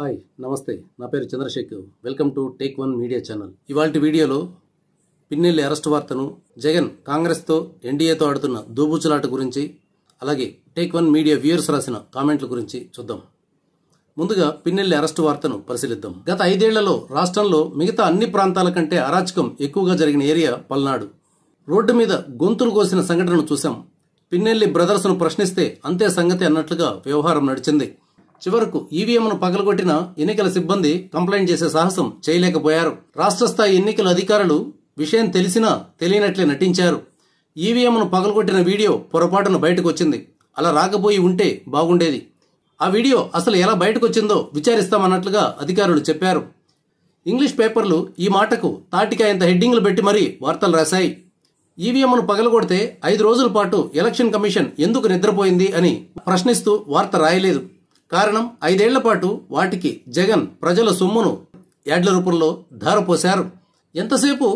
hi నమస్తే నా పేరు Chandrashekar welcome to take one media channel ఇవాళ వీడియోలో పిన్నెల్లి అరెస్ట్ వార్తను జగన్ కాంగ్రెస్తో ఎన్డీఏతో ఆడుతున్న దూబుచులాట గురించి అలాగే టేక్ వన్ మీడియా వ్యూయర్స్ రాసిన కామెంట్ల గురించి చూద్దాం ముందుగా పిన్నెల్లి అరెస్ట్ వార్తను పరిశీలిద్దాం గత ఐదేళ్లలో రాష్ట్రంలో మిగతా అన్ని ప్రాంతాల కంటే అరాచకం ఎక్కువగా జరిగిన ఏరియా పల్నాడు రోడ్డు మీద గొంతులు కోసిన సంఘటనను చూశాం పిన్నెల్లి బ్రదర్స్ను ప్రశ్నిస్తే అంతే సంగతి అన్నట్లుగా వ్యవహారం నడిచింది చివరకు ఈవీఎంను పగలగొట్టిన ఎన్నికల సిబ్బంది కంప్లైంట్ చేసే సాహసం చేయలేకపోయారు రాష్ట్ర స్థాయి ఎన్నికల అధికారులు విషయం తెలిసినా తెలియనట్లే నటించారు ఈవీఎంను పగలగొట్టిన వీడియో పొరపాటున బయటకు వచ్చింది అలా రాకపోయి ఉంటే బాగుండేది ఆ వీడియో అసలు ఎలా బయటకు వచ్చిందో విచారిస్తామన్నట్లుగా అధికారులు చెప్పారు ఇంగ్లీష్ పేపర్లు ఈ మాటకు తాటికాయంత హెడ్డింగ్లు పెట్టి మరీ వార్తలు రాశాయి ఈవీఎంను పగలగొడితే ఐదు రోజుల పాటు ఎలక్షన్ కమిషన్ ఎందుకు నిద్రపోయింది అని ప్రశ్నిస్తూ వార్త రాయలేదు కారణం ఐదేళ్ల పాటు వాటికి జగన్ ప్రజల సొమ్మును యాడ్ల రూపంలో ధారపోశారు ఎంతసేపు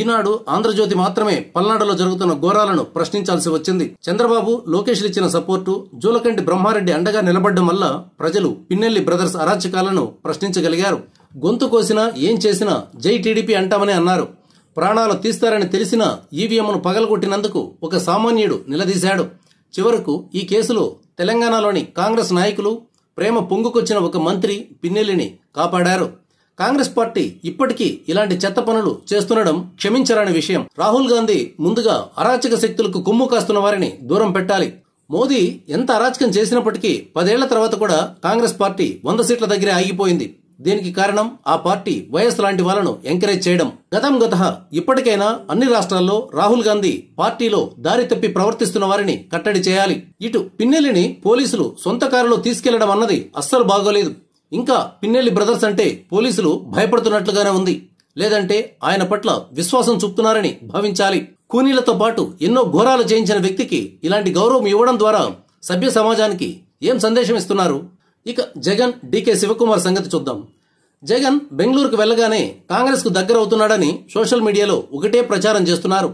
ఈనాడు ఆంధ్రజ్యోతి మాత్రమే పల్నాడులో జరుగుతున్న ఘోరాలను ప్రశ్నించాల్సి వచ్చింది చంద్రబాబు లోకేష్లు ఇచ్చిన సపోర్టు జూలకంటి బ్రహ్మారెడ్డి అండగా నిలబడడం వల్ల ప్రజలు పిన్నెల్లి బ్రదర్స్ అరాచకాలను ప్రశ్నించగలిగారు గొంతు కోసినా ఏం చేసినా జై టీడీపీ అంటామని అన్నారు ప్రాణాలు తీస్తారని తెలిసిన ఈవీఎంను పగలగొట్టినందుకు ఒక సామాన్యుడు నిలదీశాడు చివరకు ఈ కేసులో తెలంగాణలోని కాంగ్రెస్ నాయకులు ప్రేమ పొంగుకొచ్చిన ఒక మంత్రి పిన్నెల్లిని కాపాడారు కాంగ్రెస్ పార్టీ ఇప్పటికీ ఇలాంటి చెత్త పనులు చేస్తుండడం క్షమించరాని విషయం రాహుల్ గాంధీ ముందుగా అరాచక శక్తులకు కొమ్ము కాస్తున్న వారిని దూరం పెట్టాలి మోదీ ఎంత అరాచకం చేసినప్పటికీ పదేళ్ల తర్వాత కూడా కాంగ్రెస్ పార్టీ వంద సీట్ల దగ్గరే ఆగిపోయింది దీనికి కారణం ఆ పార్టీ వైఎస్ లాంటి వాళ్లను ఎంకరేజ్ చేయడం గతం గత ఇప్పటికైనా అన్ని రాష్ట్రాల్లో రాహుల్ గాంధీ పార్టీలో దారి తప్పి ప్రవర్తిస్తున్న వారిని కట్టడి చేయాలి ఇటు పిన్నెల్లిని పోలీసులు సొంత కారులో తీసుకెళ్లడం అన్నది అస్సలు బాగోలేదు ఇంకా పిన్నెల్లి బ్రదర్స్ అంటే పోలీసులు భయపడుతున్నట్లుగానే ఉంది లేదంటే ఆయన పట్ల విశ్వాసం చూపుతున్నారని భావించాలి కూనీలతో పాటు ఎన్నో ఘోరాలు చేయించిన వ్యక్తికి ఇలాంటి గౌరవం ఇవ్వడం ద్వారా సభ్య సమాజానికి ఏం సందేశం ఇస్తున్నారు ఇక జగన్ డీకే శివకుమార్ సంగతి చూద్దాం జగన్ బెంగళూరుకు వెళ్లగానే కాంగ్రెస్కు దగ్గర అవుతున్నాడని సోషల్ మీడియాలో ఒకటే ప్రచారం చేస్తున్నారు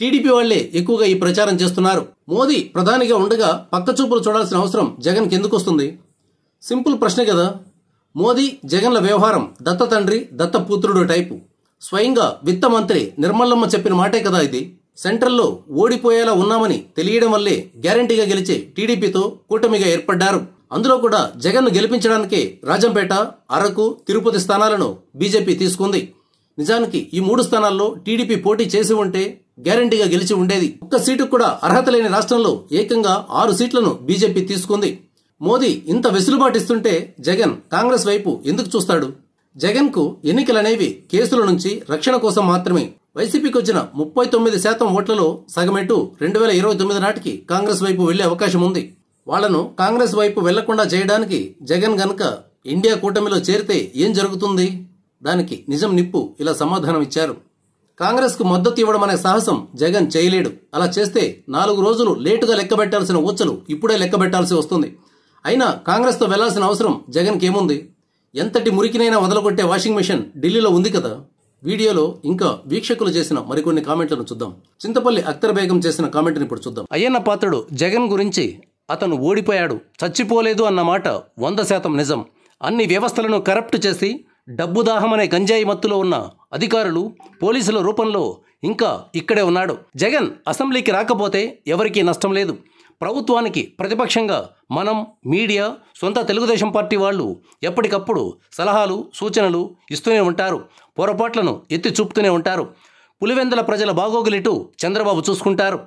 టీడీపీ వాళ్లే ఎక్కువగా ఈ ప్రచారం చేస్తున్నారు మోదీ ప్రధానిగా ఉండగా పక్క చూపులు చూడాల్సిన అవసరం జగన్ ఎందుకొస్తుంది సింపుల్ ప్రశ్న కదా మోదీ జగన్ల వ్యవహారం దత్త తండ్రి దత్త పుత్రుడు టైపు స్వయంగా విత్త మంత్రి నిర్మలమ్మ చెప్పిన మాటే కదా ఇది సెంట్రల్లో ఓడిపోయేలా ఉన్నామని తెలియడం వల్లే గ్యారంటీగా గెలిచే టీడీపీతో కూటమిగా ఏర్పడ్డారు అందులో కూడా జగన్ను గెలిపించడానికి రాజంపేట అరకు తిరుపతి స్థానాలను బీజేపీ తీసుకుంది నిజానికి ఈ మూడు స్థానాల్లో టీడీపీ పోటీ చేసి ఉంటే గ్యారంటీగా గెలిచి ఉండేది ఒక్క సీటు కూడా అర్హత లేని రాష్ట్రంలో ఏకంగా ఆరు సీట్లను బీజేపీ తీసుకుంది మోదీ ఇంత వెసులుబాటిస్తుంటే జగన్ కాంగ్రెస్ వైపు ఎందుకు చూస్తాడు జగన్కు ఎన్నికలనేవి కేసుల నుంచి రక్షణ కోసం మాత్రమే వైసీపీకి వచ్చిన ముప్పై తొమ్మిది శాతం ఓట్లలో సగమెటు రెండు వేల ఇరవై తొమ్మిది నాటికి కాంగ్రెస్ వైపు వెళ్లే అవకాశం ఉంది వాళ్లను కాంగ్రెస్ వైపు వెళ్లకుండా చేయడానికి జగన్ గనక ఇండియా కూటమిలో చేరితే ఏం జరుగుతుంది దానికి నిజం నిప్పు ఇలా సమాధానం ఇచ్చారు కాంగ్రెస్కు మద్దతు ఇవ్వడం అనే సాహసం జగన్ చేయలేడు అలా చేస్తే నాలుగు రోజులు లేటుగా లెక్కబెట్టాల్సిన ఊచలు ఇప్పుడే లెక్కబెట్టాల్సి వస్తుంది అయినా కాంగ్రెస్తో వెళ్లాల్సిన అవసరం జగన్కేముంది ఎంతటి మురికినైనా వదలగొట్టే వాషింగ్ మెషిన్ ఢిల్లీలో ఉంది కదా వీడియోలో ఇంకా వీక్షకులు చేసిన మరికొన్ని కామెంట్లను చూద్దాం చింతపల్లి అక్తర్ బేగం చేసిన కామెంట్ని ఇప్పుడు చూద్దాం అయ్యన్న పాత్రుడు జగన్ గురించి అతను ఓడిపోయాడు చచ్చిపోలేదు అన్నమాట వంద శాతం నిజం అన్ని వ్యవస్థలను కరప్ట్ చేసి డబ్బు దాహం అనే గంజాయి మత్తులో ఉన్న అధికారులు పోలీసుల రూపంలో ఇంకా ఇక్కడే ఉన్నాడు జగన్ అసెంబ్లీకి రాకపోతే ఎవరికీ నష్టం లేదు ప్రభుత్వానికి ప్రతిపక్షంగా మనం మీడియా సొంత తెలుగుదేశం పార్టీ వాళ్ళు ఎప్పటికప్పుడు సలహాలు సూచనలు ఇస్తూనే ఉంటారు పొరపాట్లను ఎత్తి చూపుతూనే ఉంటారు పులివెందుల ప్రజల బాగోగులిటూ చంద్రబాబు చూసుకుంటారు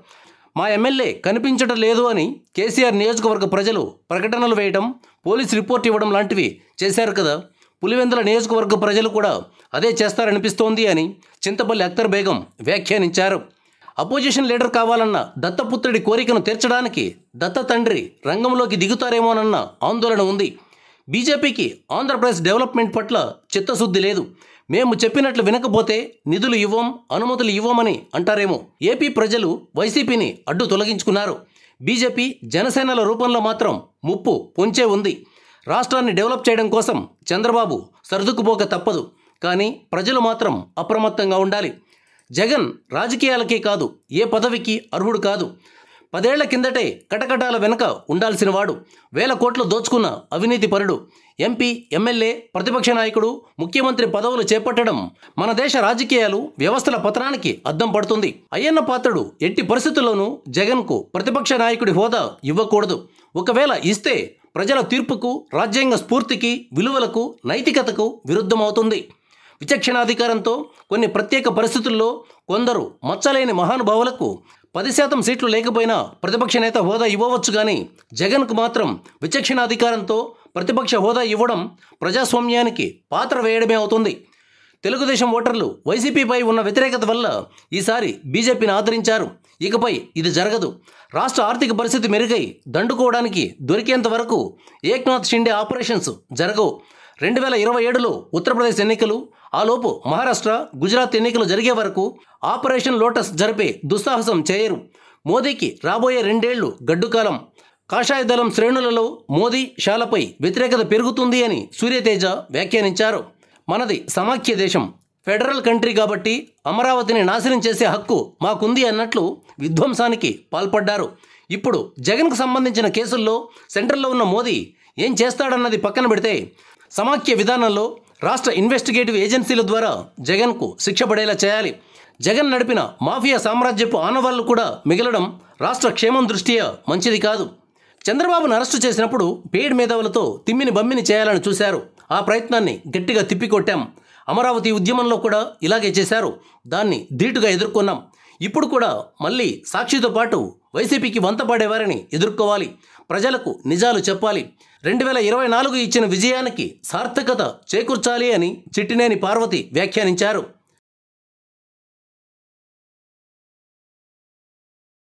మా ఎమ్మెల్యే కనిపించడం లేదు అని కేసీఆర్ నియోజకవర్గ ప్రజలు ప్రకటనలు వేయడం పోలీస్ రిపోర్ట్ ఇవ్వడం లాంటివి చేశారు కదా పులివెందుల నియోజకవర్గ ప్రజలు కూడా అదే చేస్తారనిపిస్తోంది అని చింతపల్లి అఖ్తర్ బేగం వ్యాఖ్యానించారు అపోజిషన్ లీడర్ కావాలన్న దత్తపుత్రుడి కోరికను తీర్చడానికి దత్త తండ్రి రంగంలోకి దిగుతారేమోనన్న ఆందోళన ఉంది బీజేపీకి ఆంధ్రప్రదేశ్ డెవలప్మెంట్ పట్ల చిత్తశుద్ధి లేదు మేము చెప్పినట్లు వినకపోతే నిధులు ఇవ్వం అనుమతులు ఇవ్వమని అంటారేమో ఏపీ ప్రజలు వైసీపీని అడ్డు తొలగించుకున్నారు బీజేపీ జనసేనల రూపంలో మాత్రం ముప్పు పొంచే ఉంది రాష్ట్రాన్ని డెవలప్ చేయడం కోసం చంద్రబాబు సర్దుకుపోక తప్పదు కానీ ప్రజలు మాత్రం అప్రమత్తంగా ఉండాలి జగన్ రాజకీయాలకే కాదు ఏ పదవికి అర్హుడు కాదు పదేళ్ల కిందటే కటకటాల వెనుక ఉండాల్సిన వాడు వేల కోట్లు దోచుకున్న అవినీతి పరుడు ఎంపీ ఎమ్మెల్యే ప్రతిపక్ష నాయకుడు ముఖ్యమంత్రి పదవులు చేపట్టడం మన దేశ రాజకీయాలు వ్యవస్థల పతనానికి అద్దం పడుతుంది అయ్యన్న పాత్రుడు ఎట్టి పరిస్థితుల్లోనూ జగన్కు ప్రతిపక్ష నాయకుడి హోదా ఇవ్వకూడదు ఒకవేళ ఇస్తే ప్రజల తీర్పుకు రాజ్యాంగ స్ఫూర్తికి విలువలకు నైతికతకు విరుద్ధమవుతుంది విచక్షణాధికారంతో కొన్ని ప్రత్యేక పరిస్థితుల్లో కొందరు మచ్చలేని మహానుభావులకు పది శాతం సీట్లు లేకపోయినా ప్రతిపక్ష నేత హోదా ఇవ్వవచ్చు కానీ జగన్కు మాత్రం విచక్షణాధికారంతో ప్రతిపక్ష హోదా ఇవ్వడం ప్రజాస్వామ్యానికి పాత్ర వేయడమే అవుతుంది తెలుగుదేశం ఓటర్లు వైసీపీపై ఉన్న వ్యతిరేకత వల్ల ఈసారి బీజేపీని ఆదరించారు ఇకపై ఇది జరగదు రాష్ట్ర ఆర్థిక పరిస్థితి మెరుగై దండుకోవడానికి దొరికేంత వరకు ఏక్నాథ్ షిండే ఆపరేషన్స్ జరగవు రెండు వేల ఇరవై ఏడులో ఉత్తరప్రదేశ్ ఎన్నికలు ఆలోపు మహారాష్ట్ర గుజరాత్ ఎన్నికలు జరిగే వరకు ఆపరేషన్ లోటస్ జరిపే దుస్సాహసం చేయరు మోదీకి రాబోయే రెండేళ్లు గడ్డుకాలం కాషాయ దళం శ్రేణులలో మోదీ షాలపై వ్యతిరేకత పెరుగుతుంది అని సూర్యతేజ వ్యాఖ్యానించారు మనది సమాఖ్య దేశం ఫెడరల్ కంట్రీ కాబట్టి అమరావతిని నాశనం చేసే హక్కు మాకుంది అన్నట్లు విధ్వంసానికి పాల్పడ్డారు ఇప్పుడు జగన్కు సంబంధించిన కేసుల్లో సెంటర్లో ఉన్న మోదీ ఏం చేస్తాడన్నది పక్కన పెడితే సమాఖ్య విధానంలో రాష్ట్ర ఇన్వెస్టిగేటివ్ ఏజెన్సీల ద్వారా జగన్కు శిక్ష పడేలా చేయాలి జగన్ నడిపిన మాఫియా సామ్రాజ్యపు ఆనవాళ్లు కూడా మిగలడం రాష్ట్ర క్షేమం దృష్ట్యా మంచిది కాదు చంద్రబాబును అరెస్టు చేసినప్పుడు పేడ్ మేధావులతో తిమ్మిని బమ్మిని చేయాలని చూశారు ఆ ప్రయత్నాన్ని గట్టిగా తిప్పికొట్టాం అమరావతి ఉద్యమంలో కూడా ఇలాగే చేశారు దాన్ని ధీటుగా ఎదుర్కొన్నాం ఇప్పుడు కూడా మళ్ళీ సాక్షితో పాటు వైసీపీకి వంత పాడేవారిని ఎదుర్కోవాలి ప్రజలకు నిజాలు చెప్పాలి రెండు వేల ఇరవై నాలుగు ఇచ్చిన విజయానికి సార్థకత చేకూర్చాలి అని చిట్టినేని పార్వతి వ్యాఖ్యానించారు